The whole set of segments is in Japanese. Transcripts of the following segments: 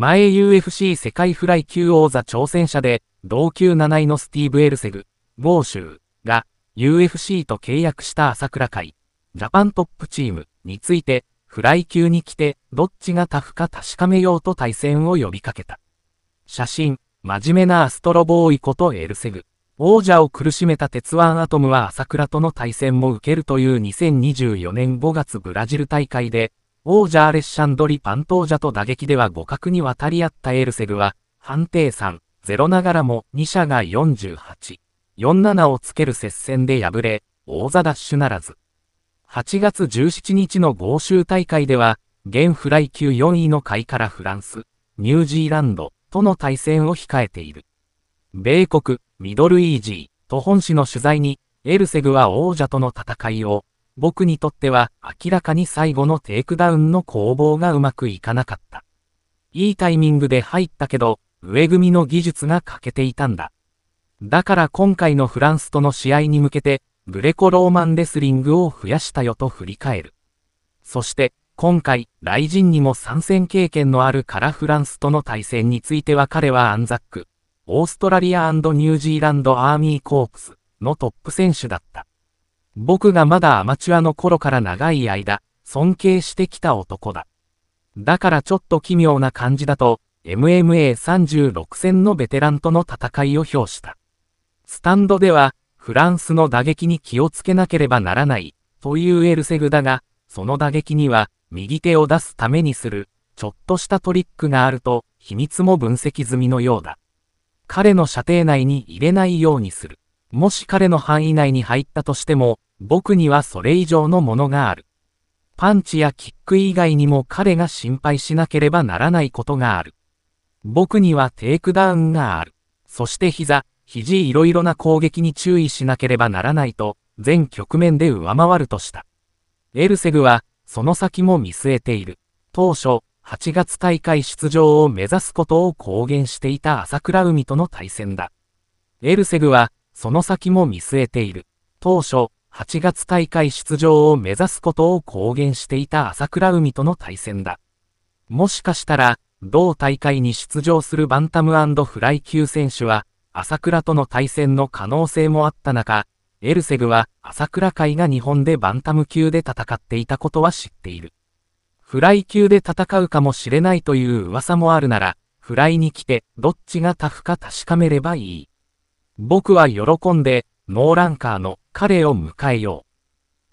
前 UFC 世界フライ級王座挑戦者で、同級7位のスティーブ・エルセグ、ゴーシューが UFC と契約した朝倉会、ジャパントップチームについて、フライ級に来て、どっちがタフか確かめようと対戦を呼びかけた。写真、真面目なアストロボーイことエルセグ。王者を苦しめた鉄腕アトムは朝倉との対戦も受けるという2024年5月ブラジル大会で、王者アレッシャンドリ・パントージャと打撃では互角に渡り合ったエルセグは、判定3、0ながらも2社が48、47をつける接戦で敗れ、王座奪取ならず。8月17日の豪州大会では、現フライ級4位の会からフランス、ニュージーランドとの対戦を控えている。米国、ミドルイージー、と本市の取材に、エルセグは王者との戦いを、僕にとっては明らかに最後のテイクダウンの攻防がうまくいかなかった。いいタイミングで入ったけど、上組の技術が欠けていたんだ。だから今回のフランスとの試合に向けて、ブレコローマンレスリングを増やしたよと振り返る。そして、今回、雷神にも参戦経験のあるからフランスとの対戦については彼はアンザック、オーストラリアニュージーランドアーミーコープスのトップ選手だった。僕がまだアマチュアの頃から長い間、尊敬してきた男だ。だからちょっと奇妙な感じだと、MMA36 戦のベテランとの戦いを表した。スタンドでは、フランスの打撃に気をつけなければならない、というエルセグだが、その打撃には、右手を出すためにする、ちょっとしたトリックがあると、秘密も分析済みのようだ。彼の射程内に入れないようにする。もし彼の範囲内に入ったとしても、僕にはそれ以上のものがある。パンチやキック以外にも彼が心配しなければならないことがある。僕にはテイクダウンがある。そして膝、肘いろいろな攻撃に注意しなければならないと、全局面で上回るとした。エルセグは、その先も見据えている。当初、8月大会出場を目指すことを公言していた朝倉海との対戦だ。エルセグは、その先も見据えている。当初、8月大会出場を目指すことを公言していた朝倉海との対戦だ。もしかしたら、同大会に出場するバンタムフライ級選手は、朝倉との対戦の可能性もあった中、エルセグは朝倉会が日本でバンタム級で戦っていたことは知っている。フライ級で戦うかもしれないという噂もあるなら、フライに来てどっちがタフか確かめればいい。僕は喜んで、ノーランカーの彼を迎えよ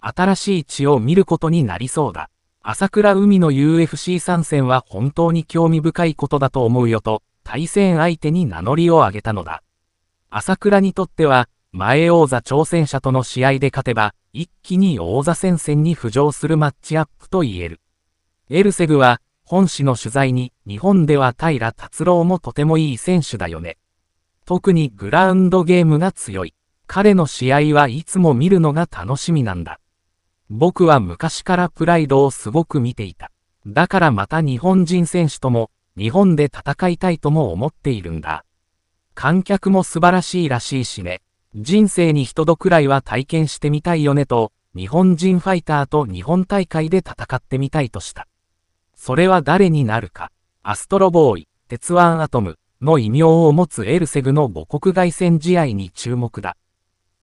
う。新しい血を見ることになりそうだ。朝倉海の UFC 参戦は本当に興味深いことだと思うよと、対戦相手に名乗りを上げたのだ。朝倉にとっては、前王座挑戦者との試合で勝てば、一気に王座戦線に浮上するマッチアップと言える。エルセグは、本誌の取材に、日本では平達郎もとてもいい選手だよね。特にグラウンドゲームが強い。彼の試合はいつも見るのが楽しみなんだ。僕は昔からプライドをすごく見ていた。だからまた日本人選手とも、日本で戦いたいとも思っているんだ。観客も素晴らしいらしいしね。人生に一度くらいは体験してみたいよねと、日本人ファイターと日本大会で戦ってみたいとした。それは誰になるか。アストロボーイ、鉄腕アトム、の異名を持つエルセグの母国外戦試合に注目だ。